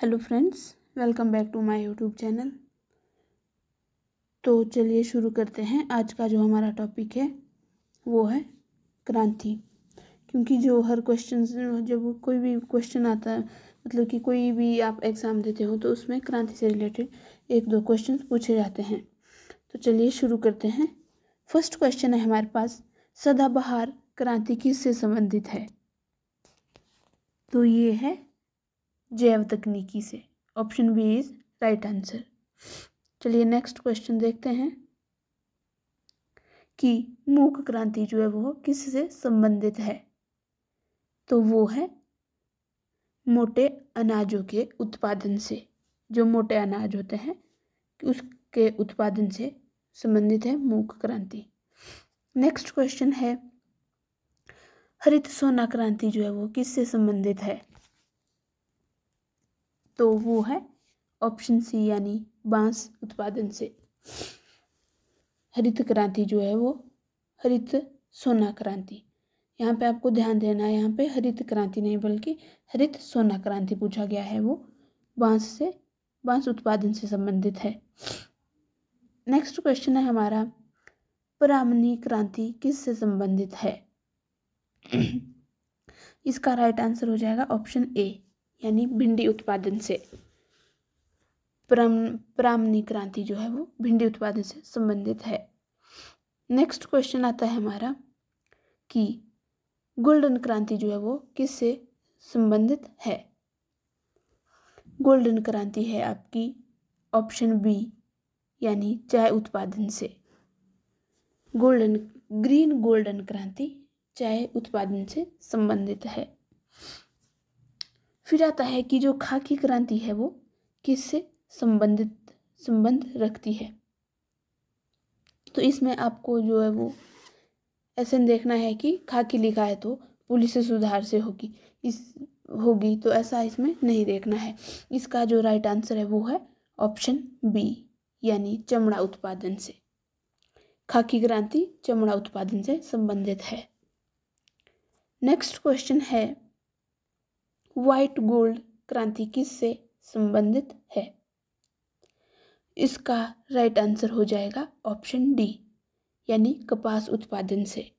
hello friends welcome back to my YouTube channel तो चलिए शुरू करते हैं आज का जो हमारा टॉपिक है वो है क्रांति क्योंकि जो हर क्वेश्चन जब कोई भी क्वेश्चन आता है मतलब कि कोई भी आप एग्ज़ाम देते हो तो उसमें क्रांति से रिलेटेड एक दो क्वेश्चन पूछे जाते हैं तो चलिए शुरू करते हैं फर्स्ट क्वेश्चन है हमारे पास सदाबहार क्रांति किस से संबंधित है तो ये है जैव तकनीकी से option B is right answer चलिए नेक्स्ट क्वेश्चन देखते हैं कि मूक क्रांति जो है वो किससे संबंधित है तो वो है मोटे अनाजों के उत्पादन से जो मोटे अनाज होते हैं उसके उत्पादन से संबंधित है मूक क्रांति नेक्स्ट क्वेश्चन है हरित सोना क्रांति जो है वो किससे संबंधित है तो वो है ऑप्शन सी यानी बांस उत्पादन से हरित क्रांति जो है वो हरित सोना क्रांति यहाँ पे आपको ध्यान देना है यहाँ पे हरित क्रांति नहीं बल्कि हरित सोना क्रांति पूछा गया है वो बांस से बांस उत्पादन से संबंधित है नेक्स्ट क्वेश्चन है हमारा परामनी क्रांति किस से संबंधित है इसका राइट आंसर हो जाएगा ऑप्शन ए यानी भिंडी उत्पादन से प्राम प्रामणी क्रांति जो है वो भिंडी उत्पादन से संबंधित है नेक्स्ट क्वेश्चन आता है हमारा कि गोल्डन क्रांति जो है वो किससे संबंधित है गोल्डन क्रांति है आपकी ऑप्शन बी यानी चाय उत्पादन से गोल्डन ग्रीन गोल्डन क्रांति चाय उत्पादन से संबंधित है फिर आता है कि जो खाकी क्रांति है वो किससे संबंधित संबंध रखती है तो इसमें आपको जो है वो ऐसे देखना है कि खाकी लिखा है तो पुलिस सुधार से होगी इस होगी तो ऐसा इसमें नहीं देखना है इसका जो राइट आंसर है वो है ऑप्शन बी यानी चमड़ा उत्पादन से खाकी क्रांति चमड़ा उत्पादन से संबंधित है नेक्स्ट क्वेश्चन है व्हाइट गोल्ड क्रांति किससे संबंधित है इसका राइट आंसर हो जाएगा ऑप्शन डी यानी कपास उत्पादन से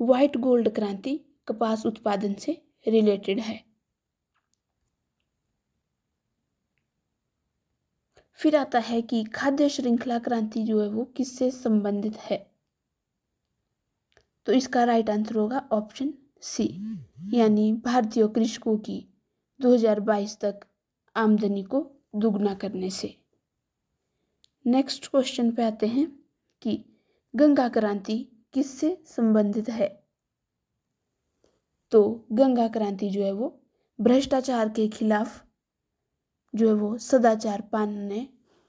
वाइट गोल्ड क्रांति कपास उत्पादन से रिलेटेड है फिर आता है कि खाद्य श्रृंखला क्रांति जो है वो किससे संबंधित है तो इसका राइट आंसर होगा ऑप्शन सी यानी भारतीय कृषकों की 2022 तक आमदनी को दुगना करने से नेक्स्ट क्वेश्चन पे आते हैं कि गंगा क्रांति किससे संबंधित है तो गंगा क्रांति जो है वो भ्रष्टाचार के खिलाफ जो है वो सदाचार पानने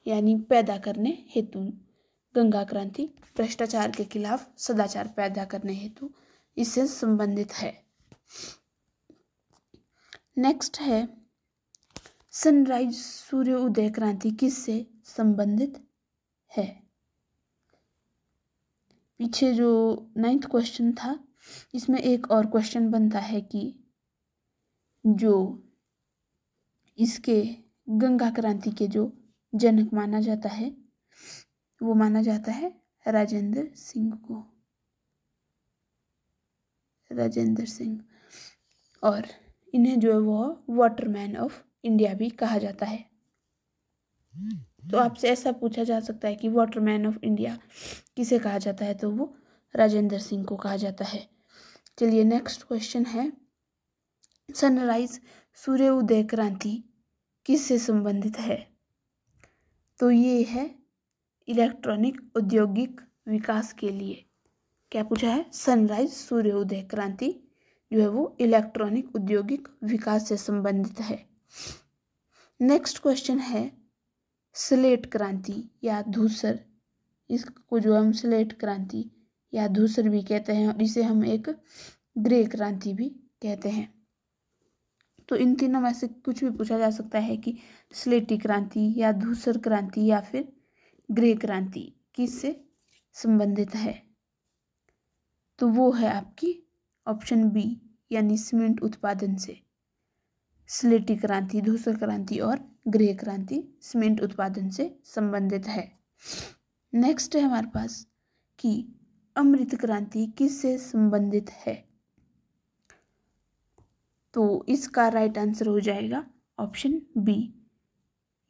यानी पैदा करने हेतु गंगा क्रांति भ्रष्टाचार के खिलाफ सदाचार पैदा करने हेतु इससे संबंधित है नेक्स्ट है सनराइज सूर्य उदय क्रांति किससे संबंधित है पीछे जो नाइन्थ क्वेश्चन था इसमें एक और क्वेश्चन बनता है कि जो इसके गंगा क्रांति के जो जनक माना जाता है वो माना जाता है राजेंद्र सिंह को राजेंद्र सिंह और इन्हें जो है वो वाटरमैन ऑफ इंडिया भी कहा जाता है तो आपसे ऐसा पूछा जा सकता है कि वाटरमैन ऑफ इंडिया किसे कहा जाता है तो वो राजेंद्र सिंह को कहा जाता है चलिए नेक्स्ट क्वेश्चन है सनराइज उदय क्रांति किससे संबंधित है तो ये है इलेक्ट्रॉनिक औद्योगिक विकास के लिए क्या पूछा है सनराइज सूर्योदय क्रांति जो है वो इलेक्ट्रॉनिक औद्योगिक विकास से संबंधित है नेक्स्ट क्वेश्चन है स्लेट क्रांति या धूसर इसको जो हम स्लेट क्रांति या धूसर भी कहते हैं और इसे हम एक ग्रे क्रांति भी कहते हैं तो इन तीनों में से कुछ भी पूछा जा सकता है कि स्लेटी क्रांति या धूसर क्रांति या फिर ग्रे क्रांति किससे संबंधित है तो वो है आपकी ऑप्शन बी यानी सीमेंट उत्पादन से स्लेटी क्रांति धूसर क्रांति और गृह क्रांति सीमेंट उत्पादन से संबंधित है नेक्स्ट है हमारे पास कि अमृत क्रांति किससे संबंधित है तो इसका राइट आंसर हो जाएगा ऑप्शन बी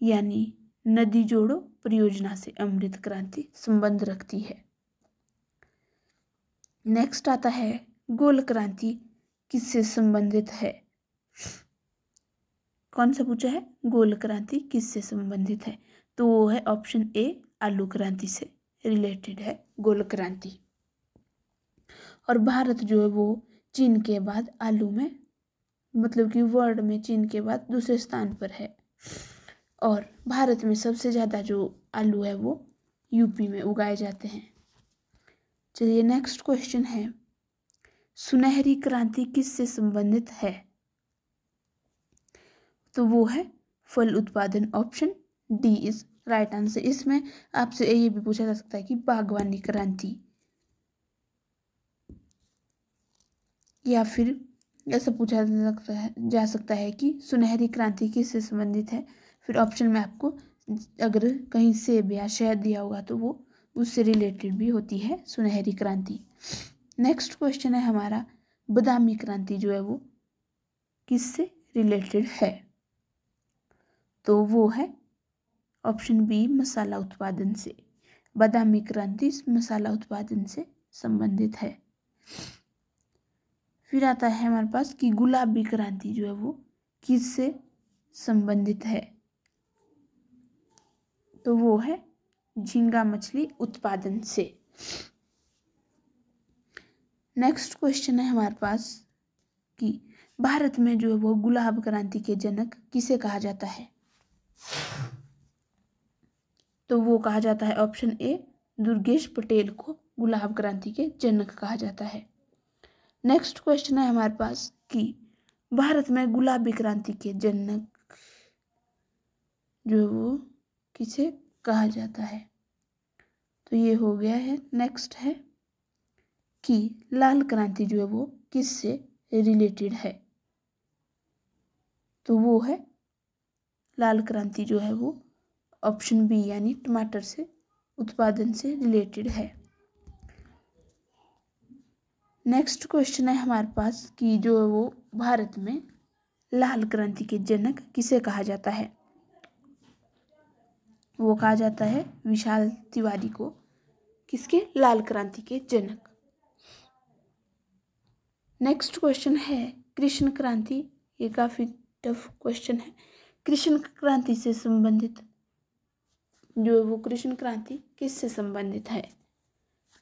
यानी नदी जोड़ो परियोजना से अमृत क्रांति संबंध रखती है नेक्स्ट आता है गोल क्रांति किससे संबंधित है कौन सा पूछा है गोल क्रांति किससे संबंधित है तो वो है ऑप्शन ए आलू क्रांति से रिलेटेड है गोल क्रांति और भारत जो है वो चीन के बाद आलू में मतलब कि वर्ल्ड में चीन के बाद दूसरे स्थान पर है और भारत में सबसे ज़्यादा जो आलू है वो यूपी में उगाए जाते हैं चलिए नेक्स्ट क्वेश्चन है सुनहरी क्रांति किससे संबंधित है तो वो है फल उत्पादन option D is right answer इसमें आपसे ये भी पूछा जा सकता है कि बागवानी क्रांति या फिर ऐसा पूछा जा सकता है जा सकता है कि सुनहरी क्रांति किससे संबंधित है फिर ऑप्शन में आपको अगर कहीं सेब या शहद दिया होगा तो वो उससे रिलेटेड भी होती है सुनहरी क्रांति नेक्स्ट क्वेश्चन है हमारा बदामी क्रांति जो है वो किससे रिलेटेड है तो वो है ऑप्शन बी मसाला उत्पादन से बदामी क्रांति मसाला उत्पादन से संबंधित है फिर आता है हमारे पास कि गुलाबी क्रांति जो है वो किससे संबंधित है तो वो है झींगा मछली उत्पादन से नेक्स्ट क्वेश्चन है हमारे पास कि भारत में जो है वो गुलाब क्रांति के जनक किसे कहा जाता है तो वो कहा जाता है ऑप्शन ए दुर्गेश पटेल को गुलाब क्रांति के जनक कहा जाता है नेक्स्ट क्वेश्चन है हमारे पास कि भारत में गुलाबी क्रांति के जनक जो है वो किसे कहा जाता है तो ये हो गया है नेक्स्ट है कि लाल क्रांति जो है वो किससे रिलेटेड है तो वो है लाल क्रांति जो है वो ऑप्शन बी यानी टमाटर से उत्पादन से रिलेटेड है नेक्स्ट क्वेश्चन है हमारे पास कि जो है वो भारत में लाल क्रांति के जनक किसे कहा जाता है वो कहा जाता है विशाल तिवारी को किसके लाल क्रांति के जनक नेक्स्ट क्वेश्चन है कृष्ण क्रांति ये काफ़ी टफ क्वेश्चन है कृष्ण क्रांति से संबंधित जो वो कृष्ण क्रांति किससे संबंधित है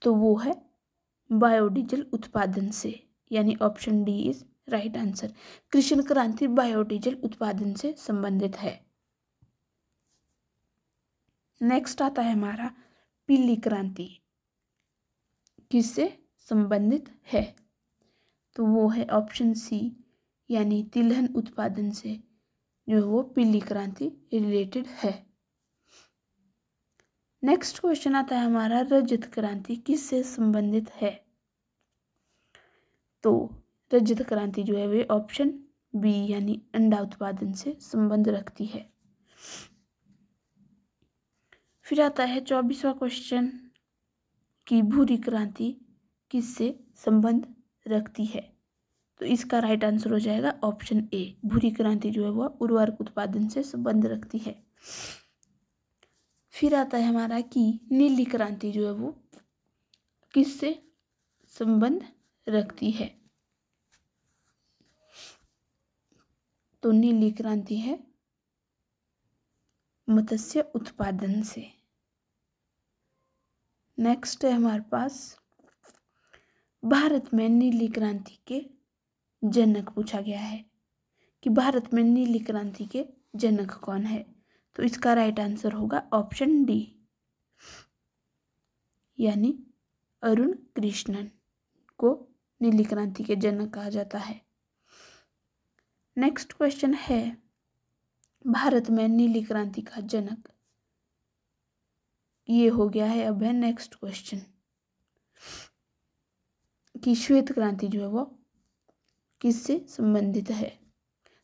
तो वो है बायोडीजल उत्पादन से यानी option D is right answer कृष्ण क्रांति बायोडीजल उत्पादन से संबंधित है नेक्स्ट आता है हमारा पीली क्रांति किससे संबंधित है तो वो है ऑप्शन सी यानी तिलहन उत्पादन से जो वो पीली क्रांति रिलेटेड है नेक्स्ट क्वेश्चन आता है हमारा रजत क्रांति किससे संबंधित है तो रजत क्रांति जो है वे ऑप्शन बी यानी अंडा उत्पादन से संबंध रखती है फिर आता है चौबीसवा क्वेश्चन कि भूरी क्रांति किससे संबंध रखती है तो इसका राइट आंसर हो जाएगा ऑप्शन ए भूरी क्रांति जो है वह उर्वरक उत्पादन से संबंध रखती है फिर आता है हमारा कि नीली क्रांति जो है वो किससे संबंध रखती है तो नीली क्रांति है मत्स्य उत्पादन से नेक्स्ट है हमारे पास भारत में नीली क्रांति के जनक पूछा गया है कि भारत में नीली क्रांति के जनक कौन है तो इसका राइट आंसर होगा ऑप्शन डी यानी अरुण कृष्णन को नीली क्रांति के जनक कहा जाता है नेक्स्ट क्वेश्चन है भारत में नीली क्रांति का जनक ये हो गया है अब है नेक्स्ट क्वेश्चन कि श्वेत क्रांति जो है वो किससे संबंधित है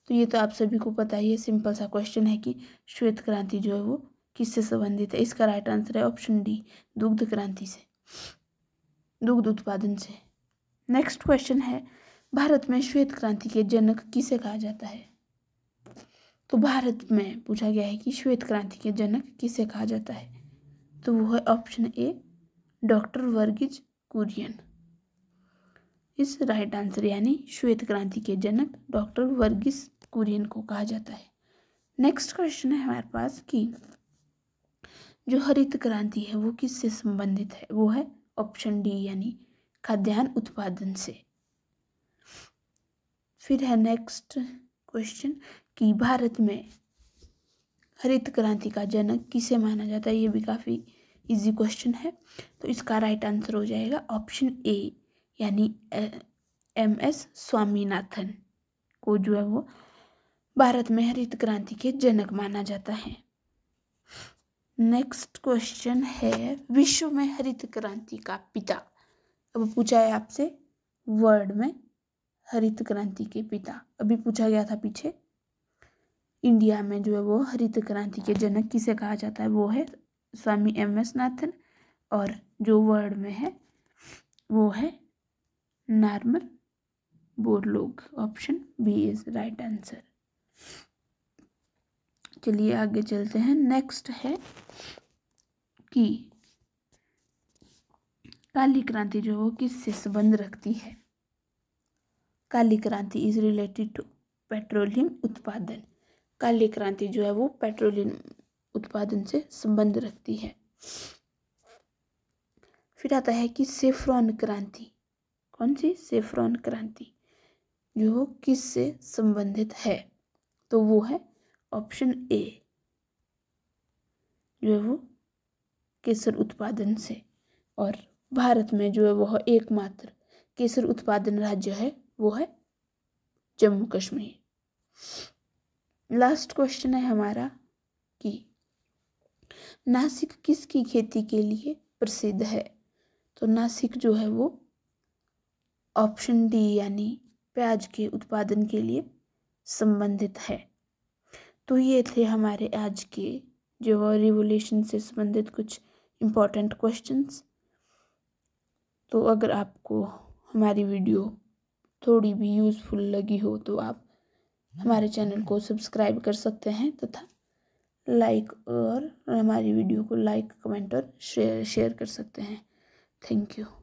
तो ये तो आप सभी को पता ही है सिंपल सा क्वेश्चन है कि श्वेत क्रांति जो है वो किससे संबंधित है इसका राइट आंसर है ऑप्शन डी दुग्ध क्रांति से दुग्ध उत्पादन से नेक्स्ट क्वेश्चन है भारत में श्वेत क्रांति के जनक किसे कहा जाता है तो भारत में पूछा गया है कि श्वेत क्रांति के जनक किसे कहा जाता है तो वो है option A doctor Varghese Kurien is right answer यानी श्वेत क्रांति के जनक डॉक्टर वर्गीस कुरियन को कहा जाता है नेक्स्ट क्वेश्चन है हमारे पास कि जो हरित क्रांति है वो किससे संबंधित है वो है ऑप्शन डी यानी खाद्यान्न उत्पादन से फिर है नेक्स्ट क्वेश्चन कि भारत में हरित क्रांति का जनक किसे माना जाता है ये भी काफ़ी इजी क्वेश्चन है तो इसका राइट आंसर हो जाएगा ऑप्शन ए यानी एम एस स्वामीनाथन को जो है वो भारत में हरित क्रांति के जनक माना जाता है नेक्स्ट क्वेश्चन है विश्व में हरित क्रांति का पिता अब पूछा है आपसे वर्ल्ड में हरित क्रांति के पिता अभी पूछा गया था पीछे इंडिया में जो है वो हरित क्रांति के जनक किसे कहा जाता है वो है स्वामी एम एस नाथन और जो वर्ल्ड में है वो है Norman Borlaug option B is right answer चलिए आगे चलते हैं नेक्स्ट है कि काली क्रांति जो है वो किससे संबंध रखती है काली क्रांति इज रिलेटेड टू पेट्रोलियम उत्पादन काली क्रांति जो है वो पेट्रोलियम उत्पादन से संबंध रखती है फिर आता है कि सेफ्रॉन क्रांति कौन सी सेफ्रॉन क्रांति जो किससे संबंधित है तो वो है ऑप्शन ए जो है वो केसर उत्पादन से और भारत में जो है वह एकमात्र केसर उत्पादन राज्य है वो है जम्मू कश्मीर लास्ट क्वेश्चन है हमारा कि नासिक किसकी खेती के लिए प्रसिद्ध है तो नासिक जो है वो ऑप्शन डी यानी प्याज के उत्पादन के लिए संबंधित है तो ये थे हमारे आज के जो रिवोल्यूशन से संबंधित कुछ इम्पोर्टेंट क्वेश्चंस तो अगर आपको हमारी वीडियो थोड़ी भी यूज़फुल लगी हो तो आप हमारे चैनल को सब्सक्राइब कर सकते हैं तथा तो लाइक और हमारी वीडियो को लाइक कमेंट और शेयर शेयर कर सकते हैं थैंक यू